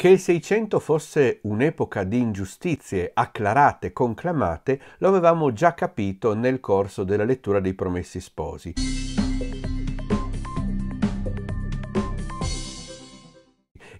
Che il Seicento fosse un'epoca di ingiustizie acclarate, conclamate, lo avevamo già capito nel corso della lettura dei Promessi Sposi.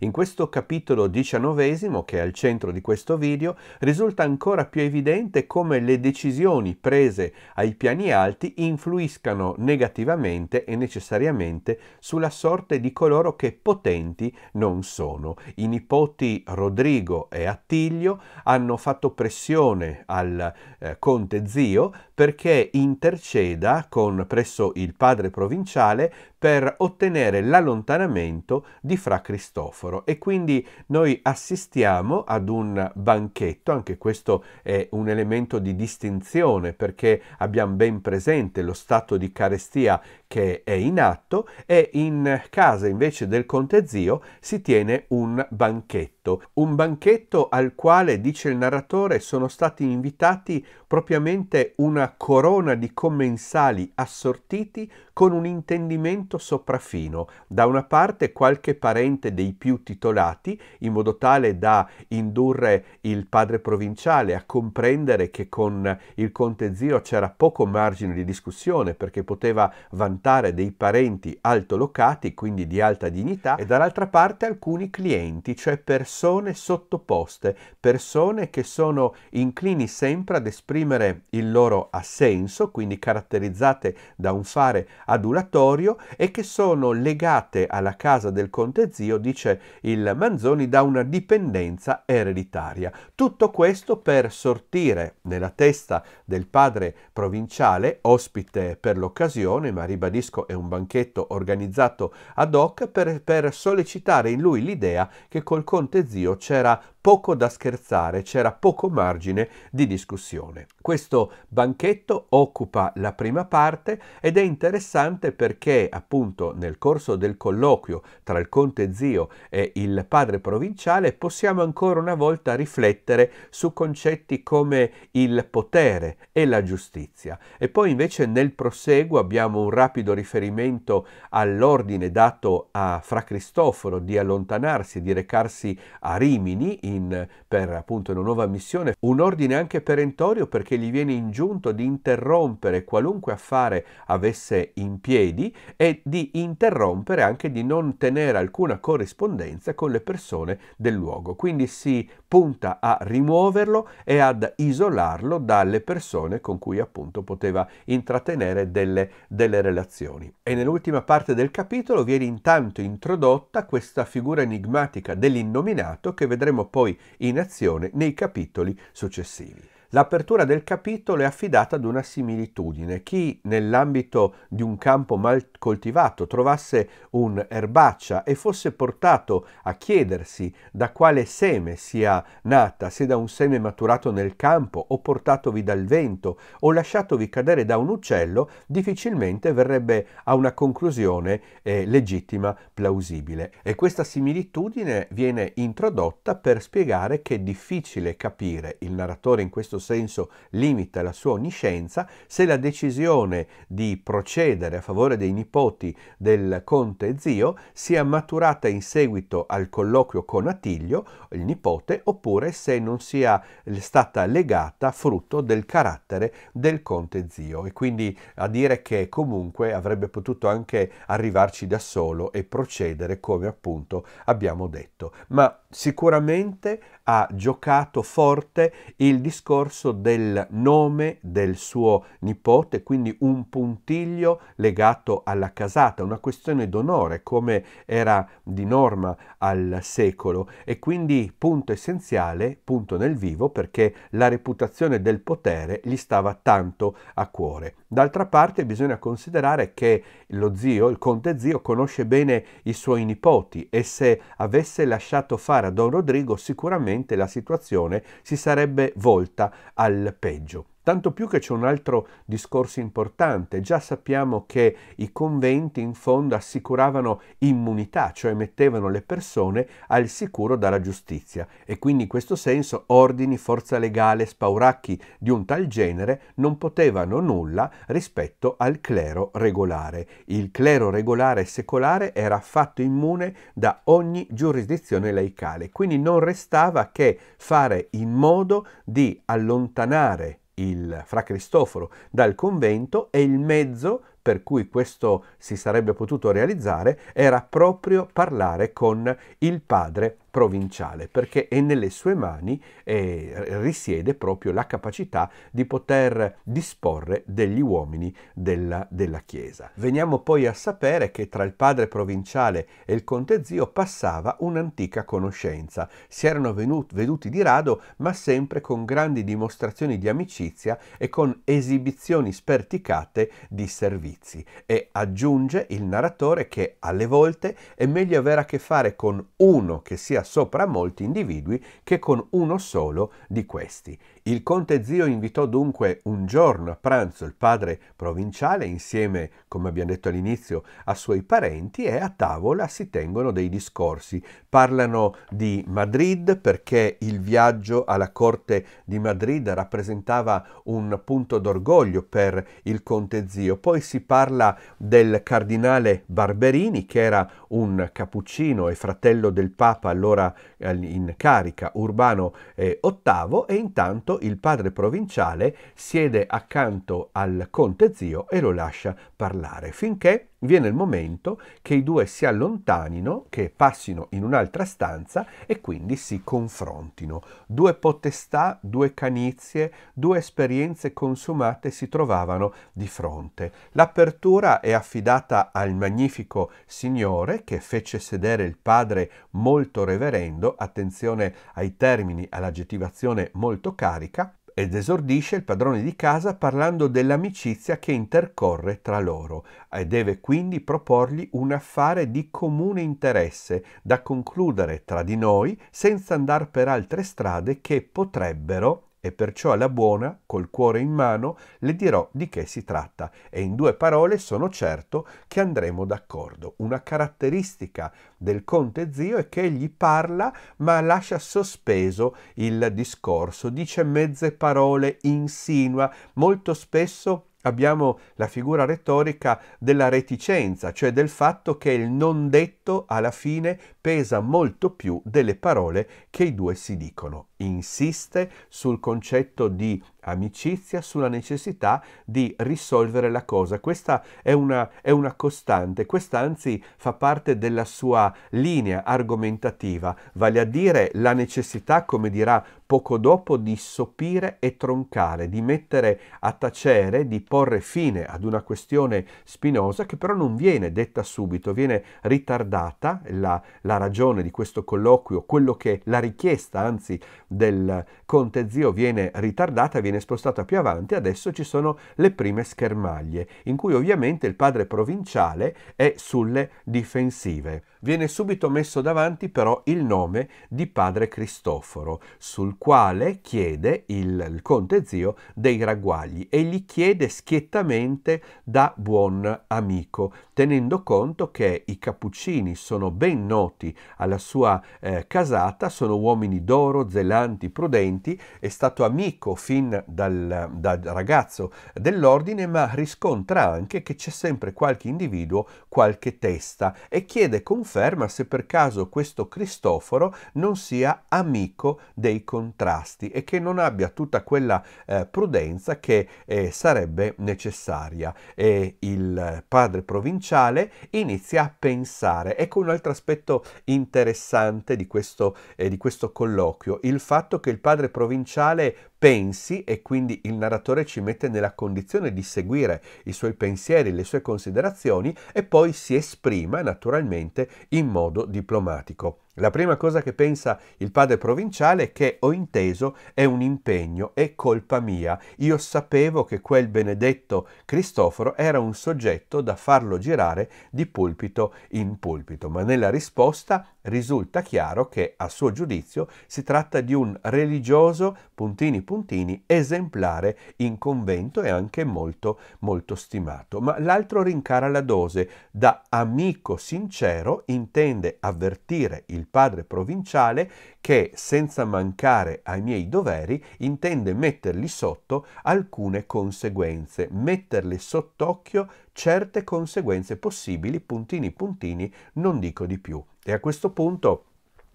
In questo capitolo diciannovesimo, che è al centro di questo video, risulta ancora più evidente come le decisioni prese ai piani alti influiscano negativamente e necessariamente sulla sorte di coloro che potenti non sono. I nipoti Rodrigo e Attilio hanno fatto pressione al eh, conte zio perché interceda con, presso il padre provinciale per ottenere l'allontanamento di Fra Cristoforo semaforo e quindi noi assistiamo ad un banchetto, anche questo è un elemento di distinzione perché abbiamo ben presente lo stato di carestia che è in atto e in casa invece del conte zio si tiene un banchetto, un banchetto al quale dice il narratore sono stati invitati propriamente una corona di commensali assortiti con un intendimento sopraffino, da una parte qualche parente dei più titolati, in modo tale da indurre il padre provinciale a comprendere che con il conte zio c'era poco margine di discussione perché poteva vantare dei parenti altolocati, quindi di alta dignità, e dall'altra parte alcuni clienti, cioè persone sottoposte, persone che sono inclini sempre ad esprimere il loro assenso, quindi caratterizzate da un fare adulatorio e che sono legate alla casa del conte zio, dice il Manzoni, da una dipendenza ereditaria. Tutto questo per sortire nella testa del padre provinciale, ospite per l'occasione, ma ribadisco è un banchetto organizzato ad hoc, per, per sollecitare in lui l'idea che col conte zio c'era poco da scherzare, c'era poco margine di discussione. Questo banchetto occupa la prima parte ed è interessante perché appunto nel corso del colloquio tra il conte zio e il padre provinciale possiamo ancora una volta riflettere su concetti come il potere e la giustizia. E poi invece nel proseguo abbiamo un rapido riferimento all'ordine dato a Fra Cristoforo di allontanarsi, di recarsi a Rimini in in, per appunto una nuova missione, un ordine anche perentorio perché gli viene ingiunto di interrompere qualunque affare avesse in piedi e di interrompere anche di non tenere alcuna corrispondenza con le persone del luogo. Quindi si punta a rimuoverlo e ad isolarlo dalle persone con cui appunto poteva intrattenere delle, delle relazioni. E nell'ultima parte del capitolo viene intanto introdotta questa figura enigmatica dell'innominato che vedremo poi in azione nei capitoli successivi. L'apertura del capitolo è affidata ad una similitudine. Chi nell'ambito di un campo mal coltivato trovasse un erbaccia e fosse portato a chiedersi da quale seme sia nata, se da un seme maturato nel campo o portatovi dal vento o lasciatovi cadere da un uccello, difficilmente verrebbe a una conclusione eh, legittima, plausibile. E questa similitudine viene introdotta per spiegare che è difficile capire il narratore in questo questo senso limita la sua onniscienza, se la decisione di procedere a favore dei nipoti del conte zio sia maturata in seguito al colloquio con Attilio, il nipote, oppure se non sia stata legata frutto del carattere del conte zio. E quindi a dire che comunque avrebbe potuto anche arrivarci da solo e procedere come appunto abbiamo detto. Ma sicuramente ha giocato forte il discorso del nome del suo nipote, quindi un puntiglio legato alla casata, una questione d'onore come era di norma al secolo e quindi punto essenziale, punto nel vivo perché la reputazione del potere gli stava tanto a cuore. D'altra parte bisogna considerare che lo zio, il conte zio, conosce bene i suoi nipoti e se avesse lasciato fare parlare a Don Rodrigo sicuramente la situazione si sarebbe volta al peggio. Tanto più che c'è un altro discorso importante, già sappiamo che i conventi in fondo assicuravano immunità, cioè mettevano le persone al sicuro dalla giustizia e quindi in questo senso ordini, forza legale, spauracchi di un tal genere non potevano nulla rispetto al clero regolare. Il clero regolare e secolare era affatto immune da ogni giurisdizione laicale, quindi non restava che fare in modo di allontanare il Fra Cristoforo dal convento e il mezzo per cui questo si sarebbe potuto realizzare era proprio parlare con il padre provinciale, perché è nelle sue mani eh, risiede proprio la capacità di poter disporre degli uomini della, della Chiesa. Veniamo poi a sapere che tra il padre provinciale e il conte zio passava un'antica conoscenza. Si erano venuti, veduti di rado, ma sempre con grandi dimostrazioni di amicizia e con esibizioni sperticate di servizi. E aggiunge il narratore che alle volte è meglio avere a che fare con uno che sia sopra molti individui che con uno solo di questi. Il conte zio invitò dunque un giorno a pranzo il padre provinciale insieme, come abbiamo detto all'inizio, a suoi parenti e a tavola si tengono dei discorsi. Parlano di Madrid perché il viaggio alla corte di Madrid rappresentava un punto d'orgoglio per il conte zio. Poi si parla del cardinale Barberini che era un cappuccino e fratello del Papa allora ancora eh, in carica Urbano eh, VIII e intanto il padre provinciale siede accanto al conte zio e lo lascia parlare finché Viene il momento che i due si allontanino, che passino in un'altra stanza e quindi si confrontino. Due potestà, due canizie, due esperienze consumate si trovavano di fronte. L'apertura è affidata al magnifico Signore che fece sedere il Padre molto reverendo, attenzione ai termini, all'aggettivazione molto carica, ed esordisce il padrone di casa parlando dell'amicizia che intercorre tra loro e deve quindi proporgli un affare di comune interesse da concludere tra di noi senza andare per altre strade che potrebbero e perciò alla buona, col cuore in mano, le dirò di che si tratta e in due parole sono certo che andremo d'accordo. Una caratteristica del conte zio è che egli parla ma lascia sospeso il discorso, dice mezze parole, insinua, molto spesso abbiamo la figura retorica della reticenza, cioè del fatto che il non detto alla fine pesa molto più delle parole che i due si dicono insiste sul concetto di amicizia, sulla necessità di risolvere la cosa. Questa è una, è una costante, questa anzi fa parte della sua linea argomentativa, vale a dire la necessità, come dirà poco dopo, di sopire e troncare, di mettere a tacere, di porre fine ad una questione spinosa che però non viene detta subito, viene ritardata la, la ragione di questo colloquio, quello che la richiesta, anzi del conte zio viene ritardata, viene spostata più avanti, adesso ci sono le prime schermaglie, in cui ovviamente il padre provinciale è sulle difensive viene subito messo davanti però il nome di padre Cristoforo, sul quale chiede il, il conte zio dei ragguagli e gli chiede schiettamente da buon amico, tenendo conto che i cappuccini sono ben noti alla sua eh, casata, sono uomini d'oro, zelanti, prudenti, è stato amico fin dal, dal ragazzo dell'ordine, ma riscontra anche che c'è sempre qualche individuo, qualche testa e chiede con conferma se per caso questo Cristoforo non sia amico dei contrasti e che non abbia tutta quella eh, prudenza che eh, sarebbe necessaria. E il padre provinciale inizia a pensare. Ecco un altro aspetto interessante di questo, eh, di questo colloquio, il fatto che il padre provinciale pensi e quindi il narratore ci mette nella condizione di seguire i suoi pensieri, le sue considerazioni e poi si esprima naturalmente in modo diplomatico. La prima cosa che pensa il padre provinciale è che ho inteso, è un impegno, è colpa mia. Io sapevo che quel benedetto Cristoforo era un soggetto da farlo girare di pulpito in pulpito, ma nella risposta risulta chiaro che a suo giudizio si tratta di un religioso, puntini puntini, esemplare in convento e anche molto molto stimato. Ma l'altro rincara la dose, da amico sincero intende avvertire il padre provinciale che, senza mancare ai miei doveri, intende metterli sotto alcune conseguenze, metterle sott'occhio certe conseguenze possibili, puntini puntini, non dico di più. E a questo punto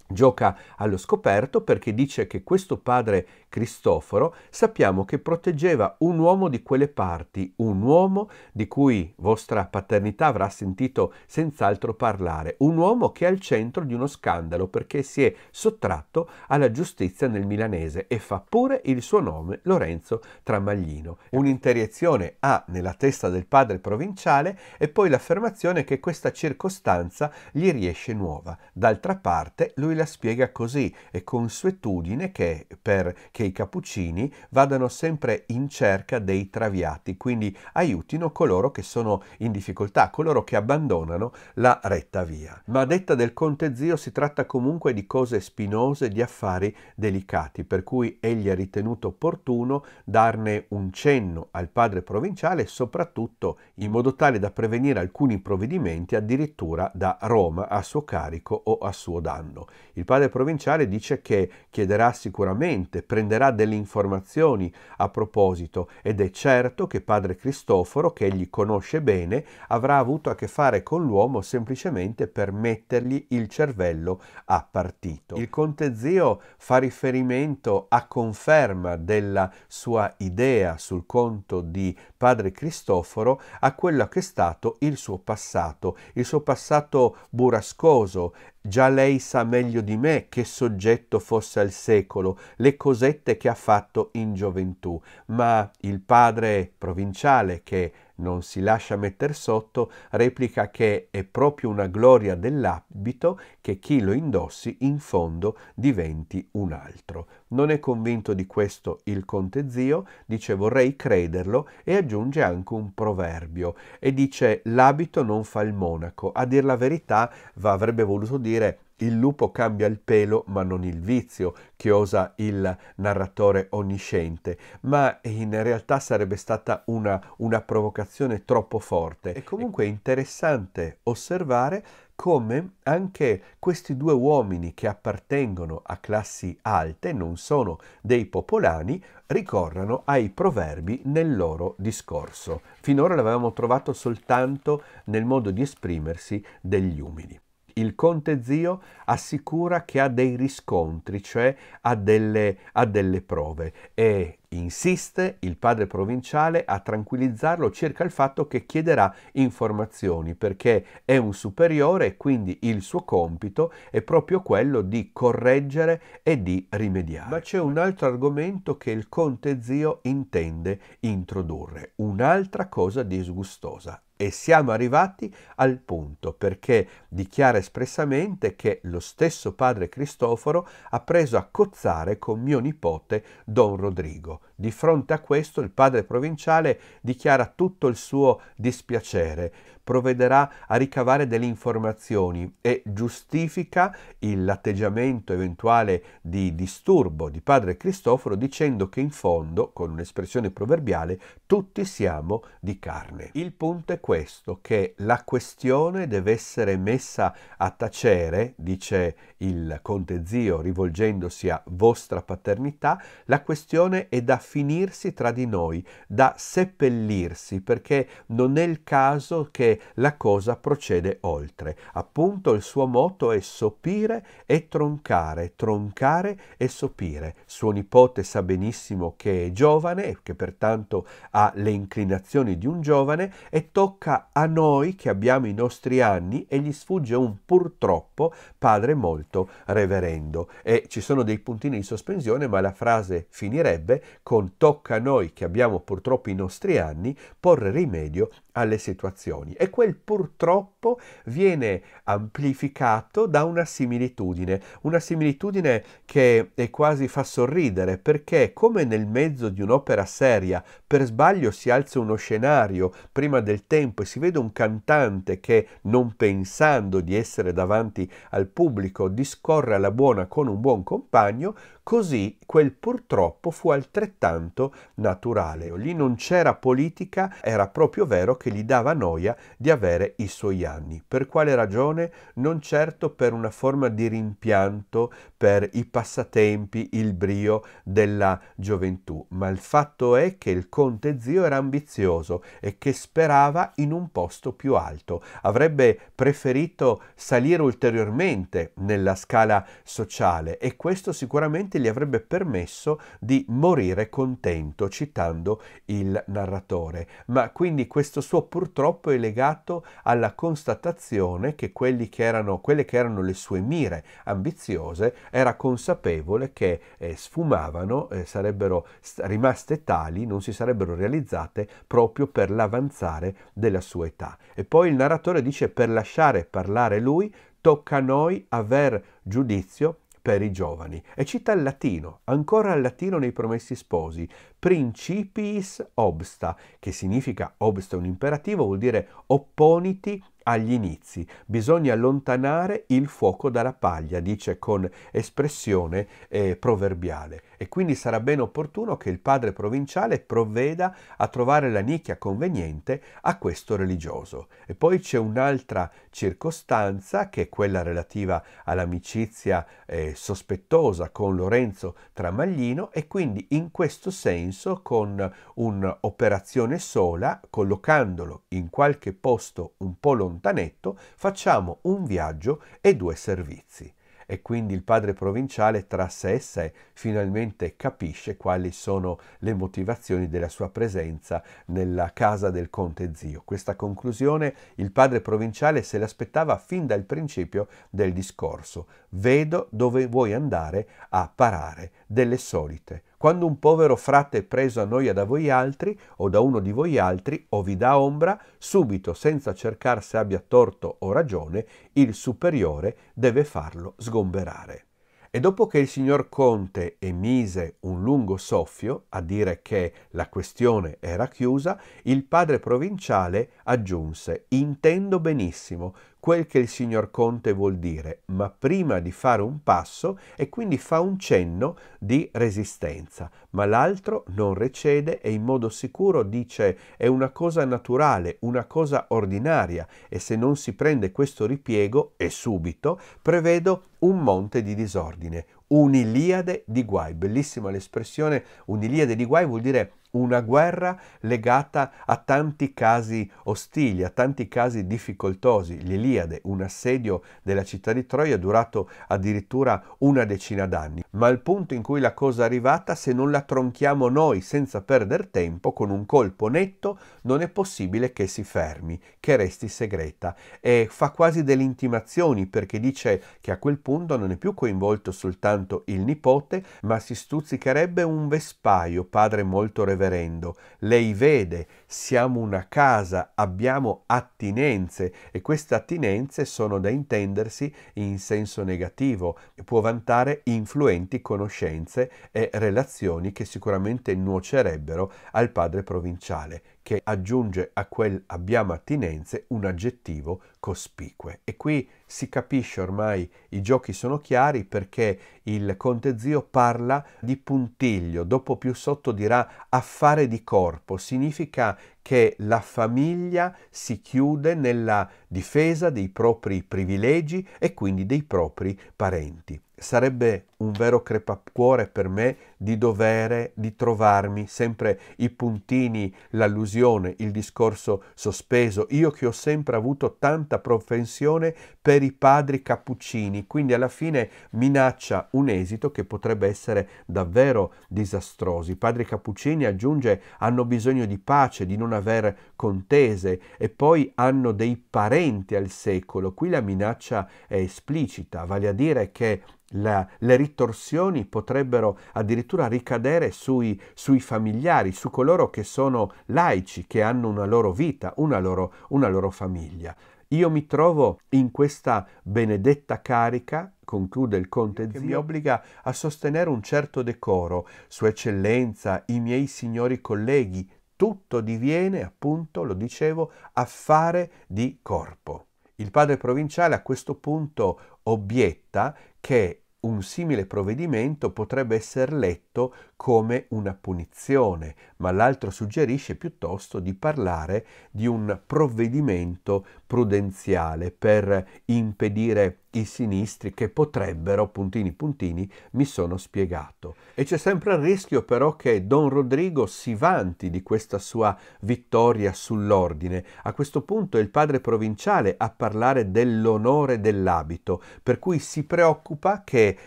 Gioca allo scoperto perché dice che questo padre Cristoforo sappiamo che proteggeva un uomo di quelle parti, un uomo di cui vostra paternità avrà sentito senz'altro parlare, un uomo che è al centro di uno scandalo perché si è sottratto alla giustizia nel milanese e fa pure il suo nome Lorenzo Tramaglino. Un'interiezione ha nella testa del padre provinciale e poi l'affermazione che questa circostanza gli riesce nuova. D'altra parte lui lui la spiega così, è consuetudine che, per, che i cappuccini vadano sempre in cerca dei traviati, quindi aiutino coloro che sono in difficoltà, coloro che abbandonano la retta via. Ma a detta del conte zio si tratta comunque di cose spinose, di affari delicati, per cui egli ha ritenuto opportuno darne un cenno al padre provinciale, soprattutto in modo tale da prevenire alcuni provvedimenti addirittura da Roma a suo carico o a suo danno. Il padre provinciale dice che chiederà sicuramente, prenderà delle informazioni a proposito ed è certo che padre Cristoforo, che egli conosce bene, avrà avuto a che fare con l'uomo semplicemente per mettergli il cervello a partito. Il conte zio fa riferimento a conferma della sua idea sul conto di padre Cristoforo a quello che è stato il suo passato, il suo passato burrascoso, Già lei sa meglio di me che soggetto fosse al secolo, le cosette che ha fatto in gioventù, ma il padre provinciale che non si lascia metter sotto, replica che è proprio una gloria dell'abito che chi lo indossi in fondo diventi un altro. Non è convinto di questo il conte zio, dice vorrei crederlo e aggiunge anche un proverbio e dice l'abito non fa il monaco. A dir la verità va, avrebbe voluto dire il lupo cambia il pelo, ma non il vizio, che osa il narratore onnisciente, ma in realtà sarebbe stata una, una provocazione troppo forte. È comunque interessante osservare come anche questi due uomini che appartengono a classi alte, non sono dei popolani, ricorrano ai proverbi nel loro discorso. Finora l'avevamo trovato soltanto nel modo di esprimersi degli umili il conte zio assicura che ha dei riscontri, cioè ha delle, ha delle, prove e insiste il padre provinciale a tranquillizzarlo circa il fatto che chiederà informazioni perché è un superiore e quindi il suo compito è proprio quello di correggere e di rimediare. Ma c'è un altro argomento che il conte zio intende introdurre, un'altra cosa disgustosa, e siamo arrivati al punto perché dichiara espressamente che lo stesso padre Cristoforo ha preso a cozzare con mio nipote Don Rodrigo. Di fronte a questo il padre provinciale dichiara tutto il suo dispiacere provvederà a ricavare delle informazioni e giustifica l'atteggiamento eventuale di disturbo di padre Cristoforo dicendo che in fondo, con un'espressione proverbiale, tutti siamo di carne. Il punto è questo, che la questione deve essere messa a tacere, dice il conte zio rivolgendosi a vostra paternità, la questione è da finirsi tra di noi, da seppellirsi, perché non è il caso che la cosa procede oltre. Appunto il suo motto è sopire e troncare, troncare e sopire. Suo nipote sa benissimo che è giovane e che pertanto ha le inclinazioni di un giovane e tocca a noi che abbiamo i nostri anni e gli sfugge un purtroppo padre molto reverendo. E ci sono dei puntini di sospensione, ma la frase finirebbe con tocca a noi che abbiamo purtroppo i nostri anni porre rimedio alle situazioni e quel purtroppo viene amplificato da una similitudine, una similitudine che è quasi fa sorridere perché come nel mezzo di un'opera seria per sbaglio si alza uno scenario prima del tempo e si vede un cantante che non pensando di essere davanti al pubblico discorre alla buona con un buon compagno, Così quel purtroppo fu altrettanto naturale. Lì non c'era politica, era proprio vero che gli dava noia di avere i suoi anni. Per quale ragione? Non certo per una forma di rimpianto per i passatempi, il brio della gioventù, ma il fatto è che il conte zio era ambizioso e che sperava in un posto più alto. Avrebbe preferito salire ulteriormente nella scala sociale e questo sicuramente probabilmente gli avrebbe permesso di morire contento, citando il narratore. Ma quindi questo suo purtroppo è legato alla constatazione che, che erano, quelle che erano le sue mire ambiziose era consapevole che eh, sfumavano, eh, sarebbero rimaste tali, non si sarebbero realizzate proprio per l'avanzare della sua età. E poi il narratore dice per lasciare parlare lui tocca a noi aver giudizio per i giovani. E cita il latino, ancora il latino nei promessi sposi, principiis obsta, che significa obsta un imperativo, vuol dire opponiti agli inizi. Bisogna allontanare il fuoco dalla paglia, dice con espressione eh, proverbiale. E quindi sarà ben opportuno che il padre provinciale provveda a trovare la nicchia conveniente a questo religioso. E poi c'è un'altra circostanza, che è quella relativa all'amicizia eh, sospettosa con Lorenzo Tramaglino, e quindi in questo senso, con un'operazione sola, collocandolo in qualche posto un po' lontano, Montanetto facciamo un viaggio e due servizi. E quindi il padre provinciale tra sé e sé finalmente capisce quali sono le motivazioni della sua presenza nella casa del conte zio. Questa conclusione il padre provinciale se l'aspettava fin dal principio del discorso. Vedo dove vuoi andare a parare delle solite quando un povero frate è preso a noia da voi altri, o da uno di voi altri, o vi dà ombra, subito, senza cercar se abbia torto o ragione, il superiore deve farlo sgomberare. E dopo che il signor Conte emise un lungo soffio a dire che la questione era chiusa, il padre provinciale aggiunse Intendo benissimo, quel che il signor Conte vuol dire, ma prima di fare un passo e quindi fa un cenno di resistenza, ma l'altro non recede e in modo sicuro dice è una cosa naturale, una cosa ordinaria e se non si prende questo ripiego e subito prevedo un monte di disordine, un'Iliade di guai, bellissima l'espressione un'Iliade di guai vuol dire una guerra legata a tanti casi ostili, a tanti casi difficoltosi. L'Iliade, un assedio della città di Troia, durato addirittura una decina d'anni. Ma il punto in cui la cosa è arrivata, se non la tronchiamo noi senza perdere tempo, con un colpo netto, non è possibile che si fermi, che resti segreta. E fa quasi delle intimazioni perché dice che a quel punto non è più coinvolto soltanto il nipote, ma si stuzzicherebbe un vespaio, padre molto reverente reverendo, lei vede, siamo una casa, abbiamo attinenze e queste attinenze sono da intendersi in senso negativo, può vantare influenti conoscenze e relazioni che sicuramente nuocerebbero al padre provinciale, che aggiunge a quel abbiamo attinenze un aggettivo cospicue. E qui si capisce ormai, i giochi sono chiari perché il conte zio parla di puntiglio, dopo più sotto dirà affare di corpo, significa che la famiglia si chiude nella difesa dei propri privilegi e quindi dei propri parenti. Sarebbe un vero crepacuore per me di dovere, di trovarmi sempre i puntini, l'allusione, il discorso sospeso, io che ho sempre avuto tanta propensione per per i padri cappuccini, quindi alla fine minaccia un esito che potrebbe essere davvero disastroso. I padri cappuccini, aggiunge, hanno bisogno di pace, di non aver contese e poi hanno dei parenti al secolo. Qui la minaccia è esplicita, vale a dire che la, le ritorsioni potrebbero addirittura ricadere sui, sui, familiari, su coloro che sono laici, che hanno una loro vita, una loro, una loro famiglia. Io mi trovo in questa benedetta carica, conclude il conte zio, che mi obbliga a sostenere un certo decoro, Sua Eccellenza, i miei signori colleghi, tutto diviene, appunto, lo dicevo, affare di corpo. Il padre provinciale a questo punto obietta che un simile provvedimento potrebbe essere letto come una punizione, ma l'altro suggerisce piuttosto di parlare di un provvedimento prudenziale per impedire i sinistri che potrebbero, puntini puntini, mi sono spiegato. E c'è sempre il rischio però che Don Rodrigo si vanti di questa sua vittoria sull'ordine. A questo punto è il padre provinciale a parlare dell'onore dell'abito, per cui si preoccupa che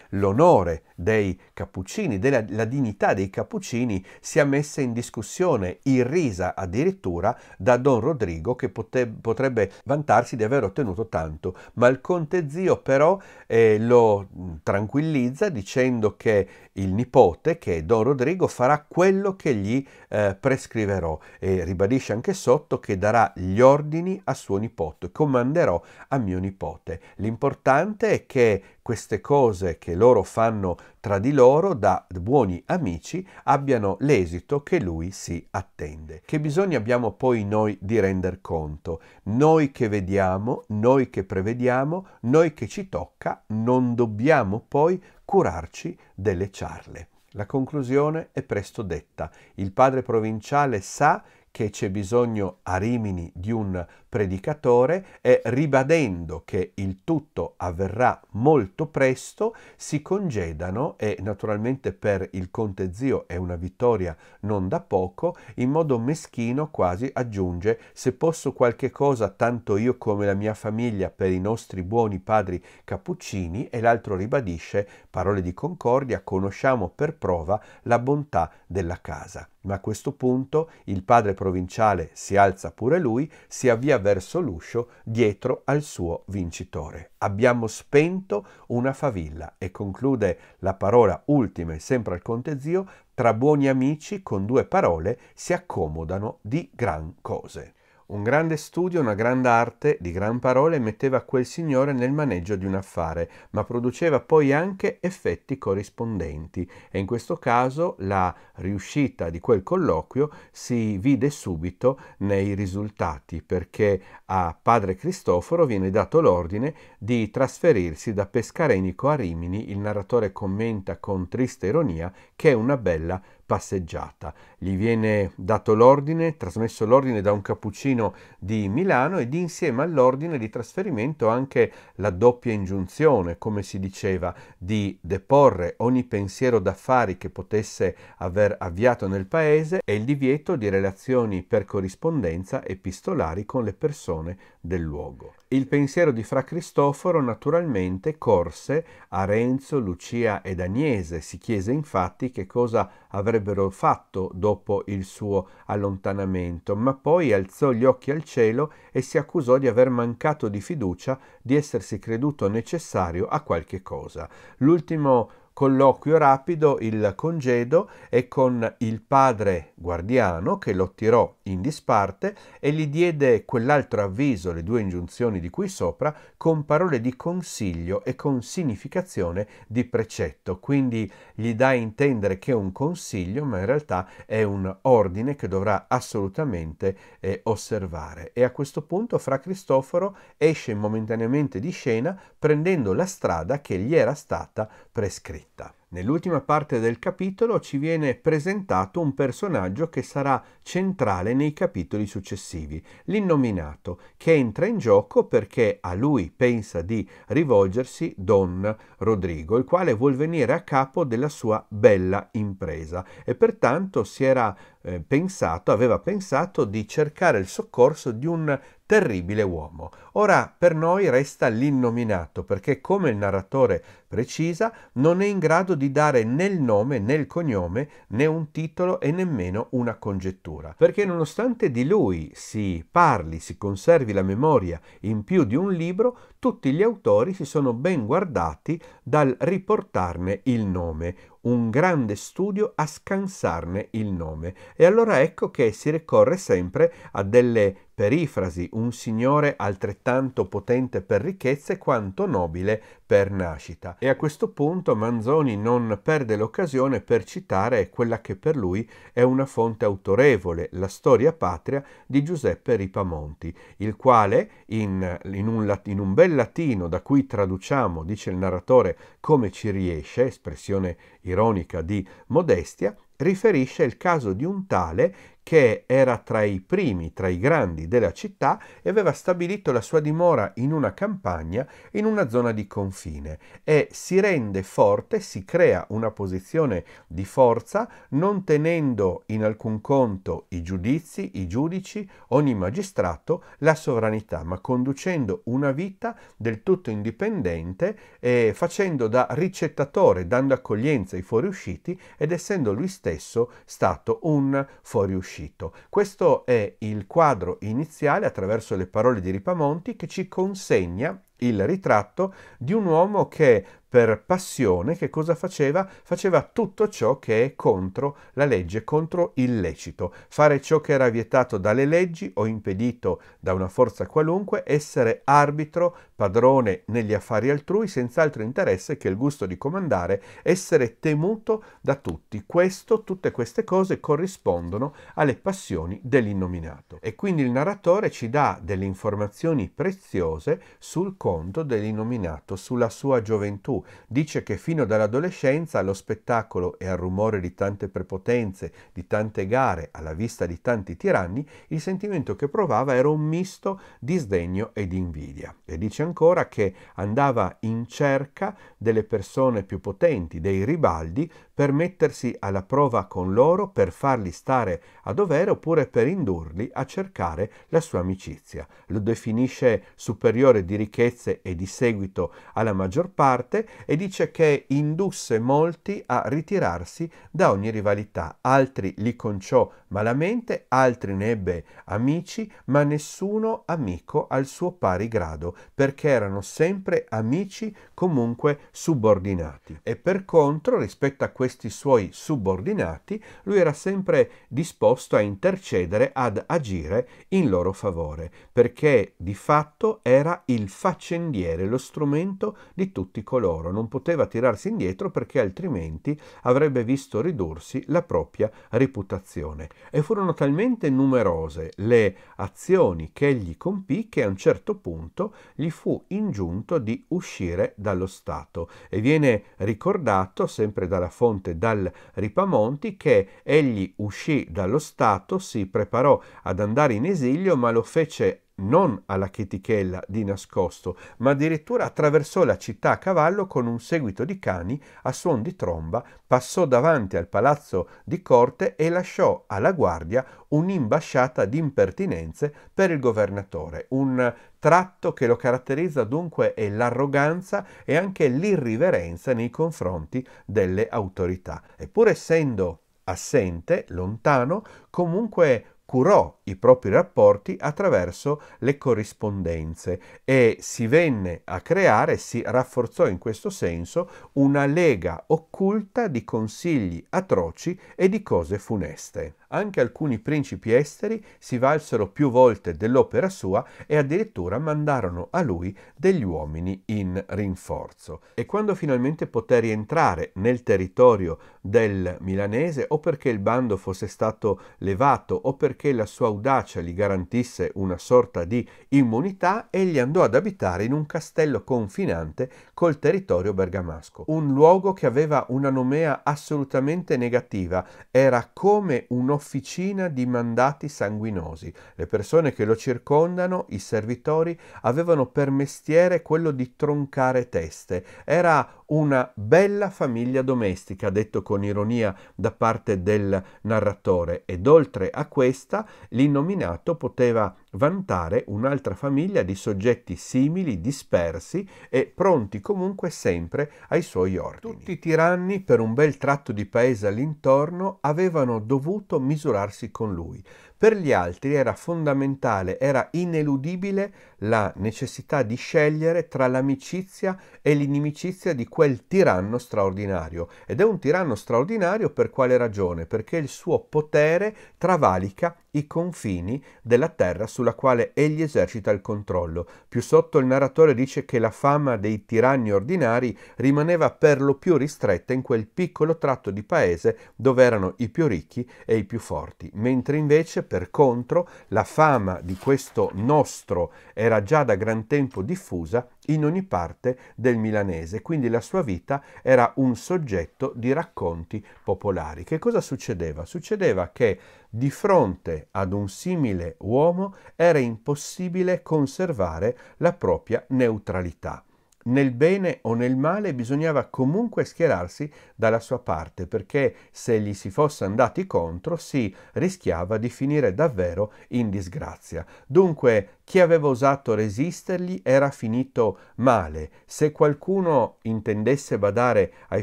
l'onore dei cappuccini, della la dignità dei cappuccini sia messa in discussione, irrisa addirittura da Don Rodrigo che pote, potrebbe vantarsi di aver ottenuto tanto, ma il conte zio Dio però eh, lo mm, tranquillizza dicendo che il nipote, che è Don Rodrigo, farà quello che gli eh, prescriverò e ribadisce anche sotto che darà gli ordini a suo nipote, comanderò a mio nipote. L'importante è che queste cose che loro fanno tra di loro da buoni amici abbiano l'esito che lui si attende. Che bisogno abbiamo poi noi di render conto? Noi che vediamo, noi che prevediamo, noi che ci tocca, non dobbiamo poi curarci delle ciarle. La conclusione è presto detta. Il padre provinciale sa che c'è bisogno a Rimini di un predicatore e ribadendo che il tutto avverrà molto presto, si congedano e naturalmente per il conte zio è una vittoria non da poco, in modo meschino quasi aggiunge se posso qualche cosa tanto io come la mia famiglia per i nostri buoni padri cappuccini e l'altro ribadisce parole di concordia conosciamo per prova la bontà della casa. Ma a questo punto il padre provinciale si alza pure lui, si avvia verso l'uscio dietro al suo vincitore. Abbiamo spento una favilla e conclude la parola ultima e sempre al conte zio, tra buoni amici con due parole si accomodano di gran cose. Un grande studio, una grande arte, di gran parole, metteva quel signore nel maneggio di un affare, ma produceva poi anche effetti corrispondenti e in questo caso la riuscita di quel colloquio si vide subito nei risultati, perché a padre Cristoforo viene dato l'ordine di trasferirsi da Pescarenico a Rimini, il narratore commenta con triste ironia che è una bella passeggiata. Gli viene dato l'ordine, trasmesso l'ordine da un cappuccino di Milano ed insieme all'ordine di trasferimento anche la doppia ingiunzione, come si diceva, di deporre ogni pensiero d'affari che potesse aver avviato nel paese e il divieto di relazioni per corrispondenza epistolari con le persone del luogo. Il pensiero di Fra Cristoforo naturalmente corse a Renzo, Lucia ed Agnese, si chiese infatti che cosa avrebbe avrebbero fatto dopo il suo allontanamento, ma poi alzò gli occhi al cielo e si accusò di aver mancato di fiducia, di essersi creduto necessario a qualche cosa. L'ultimo colloquio rapido il congedo e con il padre guardiano che lo tirò in disparte e gli diede quell'altro avviso, le due ingiunzioni di cui sopra, con parole di consiglio e con significazione di precetto. Quindi gli dà a intendere che è un consiglio, ma in realtà è un ordine che dovrà assolutamente eh, osservare. E a questo punto Fra Cristoforo esce momentaneamente di scena prendendo la strada che gli era stata prescritta. Nell'ultima parte del capitolo ci viene presentato un personaggio che sarà centrale nei capitoli successivi, l'innominato, che entra in gioco perché a lui pensa di rivolgersi Don Rodrigo, il quale vuol venire a capo della sua bella impresa e pertanto si era eh, pensato, aveva pensato di cercare il soccorso di un terribile uomo. Ora per noi resta l'innominato perché come il narratore precisa non è in grado di dare né il nome né il cognome né un titolo e nemmeno una congettura perché nonostante di lui si parli, si conservi la memoria in più di un libro tutti gli autori si sono ben guardati dal riportarne il nome un grande studio a scansarne il nome. E allora ecco che si ricorre sempre a delle perifrasi un signore altrettanto potente per ricchezze quanto nobile per nascita. E a questo punto Manzoni non perde l'occasione per citare quella che per lui è una fonte autorevole, la storia patria di Giuseppe Ripamonti, il quale in, in, un, in un bel latino da cui traduciamo, dice il narratore, come ci riesce, espressione ironica di modestia, riferisce il caso di un tale che era tra i primi, tra i grandi della città e aveva stabilito la sua dimora in una campagna, in una zona di confine e si rende forte, si crea una posizione di forza non tenendo in alcun conto i giudizi, i giudici, ogni magistrato, la sovranità, ma conducendo una vita del tutto indipendente e facendo da ricettatore, dando accoglienza ai fuoriusciti ed essendo lui stesso stesso stato un fuoriuscito. Questo è il quadro iniziale attraverso le parole di Ripamonti che ci consegna il ritratto di un uomo che per passione che cosa faceva? Faceva tutto ciò che è contro la legge, contro il lecito, fare ciò che era vietato dalle leggi o impedito da una forza qualunque, essere arbitro, padrone negli affari altrui senza altro interesse che il gusto di comandare, essere temuto da tutti. Questo, tutte queste cose corrispondono alle passioni dell'innominato. E quindi il narratore ci dà delle informazioni preziose sul racconto dell'innominato sulla sua gioventù. Dice che fino dall'adolescenza allo spettacolo e al rumore di tante prepotenze, di tante gare, alla vista di tanti tiranni, il sentimento che provava era un misto di sdegno e di invidia. E dice ancora che andava in cerca delle persone più potenti, dei ribaldi, per mettersi alla prova con loro, per farli stare a dovere oppure per indurli a cercare la sua amicizia. Lo definisce superiore di ricchezza salvezze e di seguito alla maggior parte e dice che indusse molti a ritirarsi da ogni rivalità, altri li conciò malamente, altri ne ebbe amici, ma nessuno amico al suo pari grado, perché erano sempre amici comunque subordinati. E per contro, rispetto a questi suoi subordinati, lui era sempre disposto a intercedere, ad agire in loro favore, perché di fatto era il facilitare l'accendiere, lo strumento di tutti coloro. Non poteva tirarsi indietro perché altrimenti avrebbe visto ridursi la propria reputazione. E furono talmente numerose le azioni che egli compì che a un certo punto gli fu ingiunto di uscire dallo Stato. E viene ricordato, sempre dalla fonte dal Ripamonti, che egli uscì dallo Stato, si preparò ad andare in esilio, ma lo fece non alla chetichella di nascosto, ma addirittura attraversò la città a cavallo con un seguito di cani a suon di tromba, passò davanti al palazzo di corte e lasciò alla guardia un'imbasciata di impertinenze per il governatore. Un tratto che lo caratterizza dunque è l'arroganza e anche l'irriverenza nei confronti delle autorità. Eppur essendo assente, lontano, comunque curò i propri rapporti attraverso le corrispondenze e si venne a creare, si rafforzò in questo senso, una lega occulta di consigli atroci e di cose funeste. Anche alcuni principi esteri si valsero più volte dell'opera sua e addirittura mandarono a lui degli uomini in rinforzo. E quando finalmente poté rientrare nel territorio del milanese o perché il bando fosse stato levato o perché la sua audacia gli garantisse una sorta di immunità, egli andò ad abitare in un castello confinante col territorio bergamasco. Un luogo che aveva una nomea assolutamente negativa, era come un'officina di mandati sanguinosi. Le persone che lo circondano, i servitori, avevano per mestiere quello di troncare teste. Era una bella famiglia domestica, detto con con ironia da parte del narratore ed oltre a questa l'innominato poteva vantare un'altra famiglia di soggetti simili, dispersi e pronti comunque sempre ai suoi ordini. Tutti i tiranni per un bel tratto di paese all'intorno avevano dovuto misurarsi con lui, per gli altri era fondamentale, era ineludibile la necessità di scegliere tra l'amicizia e l'inimicizia di quel tiranno straordinario. Ed è un tiranno straordinario per quale ragione? Perché il suo potere travalica i confini della terra sulla quale egli esercita il controllo. Più sotto il narratore dice che la fama dei tiranni ordinari rimaneva per lo più ristretta in quel piccolo tratto di paese dove erano i più ricchi e i più forti, mentre invece per contro la fama di questo nostro era già da gran tempo diffusa in ogni parte del milanese, quindi la sua vita era un soggetto di racconti popolari. Che cosa succedeva? Succedeva che di fronte ad un simile uomo era impossibile conservare la propria neutralità nel bene o nel male bisognava comunque schierarsi dalla sua parte perché se gli si fosse andati contro si rischiava di finire davvero in disgrazia. Dunque chi aveva osato resistergli era finito male. Se qualcuno intendesse badare ai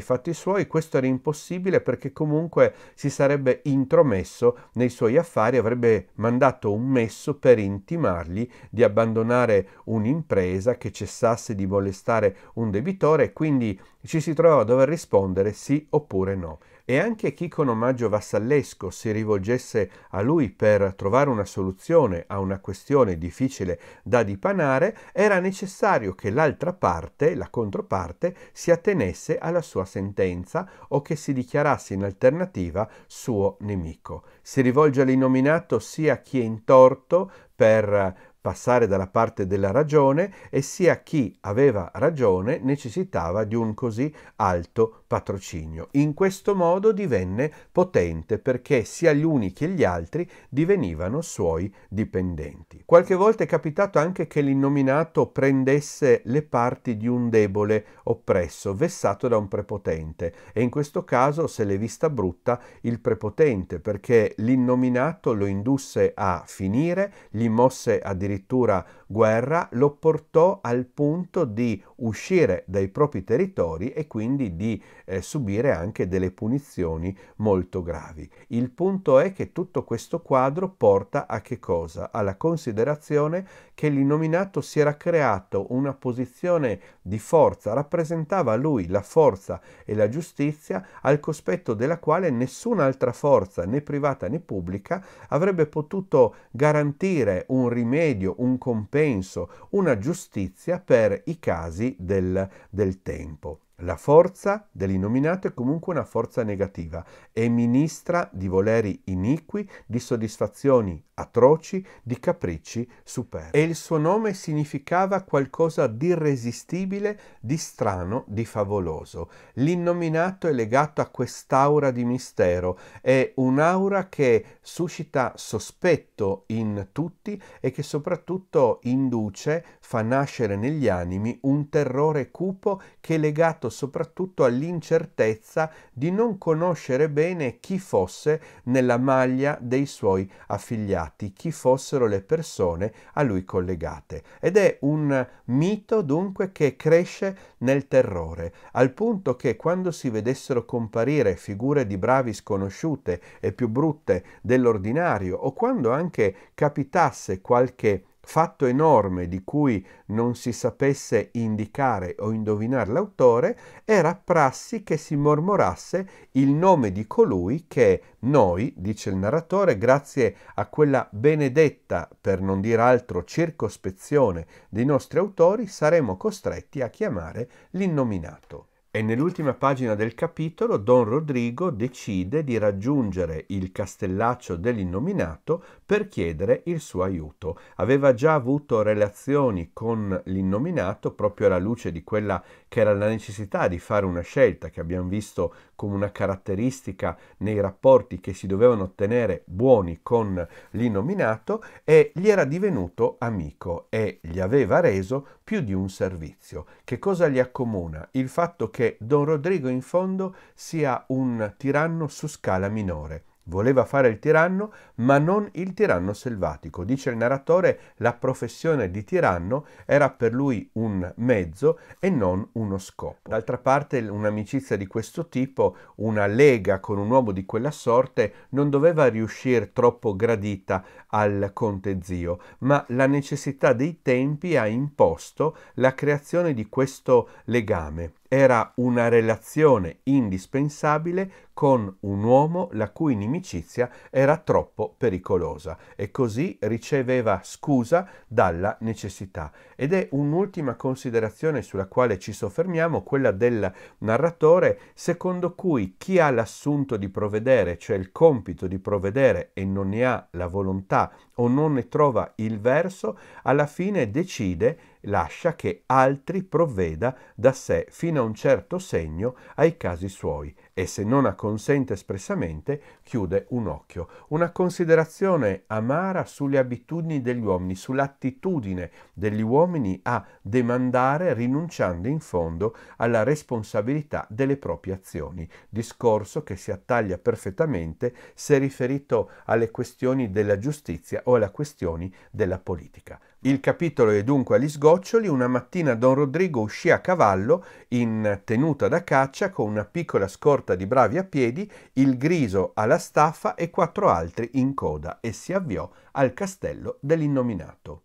fatti suoi questo era impossibile perché comunque si sarebbe intromesso nei suoi affari, avrebbe mandato un messo per intimargli di abbandonare un'impresa che cessasse di molestare imputare un debitore e quindi ci si trova a dover rispondere sì oppure no. E anche chi con omaggio vassallesco si rivolgesse a lui per trovare una soluzione a una questione difficile da dipanare, era necessario che l'altra parte, la controparte, si attenesse alla sua sentenza o che si dichiarasse in alternativa suo nemico. Si rivolge all'innominato sia chi è in torto per passare dalla parte della ragione e sia chi aveva ragione necessitava di un così alto patrocinio. In questo modo divenne potente perché sia gli uni che gli altri divenivano suoi dipendenti. Qualche volta è capitato anche che l'innominato prendesse le parti di un debole oppresso, vessato da un prepotente e in questo caso se l'è vista brutta il prepotente perché l'innominato lo indusse a finire, gli mosse addirittura addirittura guerra lo portò al punto di uscire dai propri territori e quindi di eh, subire anche delle punizioni molto gravi. Il punto è che tutto questo quadro porta a che cosa? Alla considerazione che l'innominato si era creato una posizione di forza, rappresentava lui la forza e la giustizia al cospetto della quale nessun'altra forza, né privata né pubblica, avrebbe potuto garantire un rimedio, un compenso compenso, una giustizia per i casi del, del tempo. La forza dell'innominato è comunque una forza negativa e ministra di voleri iniqui, di soddisfazioni atroci, di capricci superbi. E il suo nome significava qualcosa di irresistibile, di strano, di favoloso. L'innominato è legato a quest'aura di mistero, è un'aura che suscita sospetto in tutti e che soprattutto induce, fa nascere negli animi un terrore cupo che è legato soprattutto all'incertezza di non conoscere bene chi fosse nella maglia dei suoi affiliati indicati chi fossero le persone a lui collegate. Ed è un mito dunque che cresce nel terrore, al punto che quando si vedessero comparire figure di bravi sconosciute e più brutte dell'ordinario, o quando anche capitasse qualche fatto enorme di cui non si sapesse indicare o indovinare l'autore, era prassi che si mormorasse il nome di colui che noi, dice il narratore, grazie a quella benedetta, per non dire altro, circospezione dei nostri autori, saremo costretti a chiamare l'innominato e nell'ultima pagina del capitolo Don Rodrigo decide di raggiungere il castellaccio dell'innominato per chiedere il suo aiuto. Aveva già avuto relazioni con l'innominato proprio alla luce di quella che era la necessità di fare una scelta che abbiamo visto come una caratteristica nei rapporti che si dovevano ottenere buoni con l'innominato e gli era divenuto amico e gli aveva reso più di un servizio. Che cosa li accomuna? Il fatto che Don Rodrigo in fondo sia un tiranno su scala minore, Voleva fare il tiranno, ma non il tiranno selvatico. Dice il narratore, la professione di tiranno era per lui un mezzo e non uno scopo. D'altra parte, un'amicizia di questo tipo, una lega con un uomo di quella sorte, non doveva riuscire troppo gradita al conte zio, ma la necessità dei tempi ha imposto la creazione di questo legame era una relazione indispensabile con un uomo la cui inimicizia era troppo pericolosa e così riceveva scusa dalla necessità. Ed è un'ultima considerazione sulla quale ci soffermiamo, quella del narratore, secondo cui chi ha l'assunto di provvedere, cioè il compito di provvedere e non ne ha la volontà o non ne trova il verso, alla fine decide, lascia che altri provveda da sé fino a un certo segno ai casi suoi e se non acconsente espressamente chiude un occhio. Una considerazione amara sulle abitudini degli uomini, sull'attitudine degli uomini a demandare rinunciando in fondo alla responsabilità delle proprie azioni. Discorso che si attaglia perfettamente se riferito alle questioni della giustizia o alle questioni della politica. Il capitolo è dunque agli sgoccioli. Una mattina Don Rodrigo uscì a cavallo in tenuta da caccia con una piccola scorta scorta di bravi a piedi, il griso alla staffa e quattro altri in coda e si avviò al castello dell'innominato.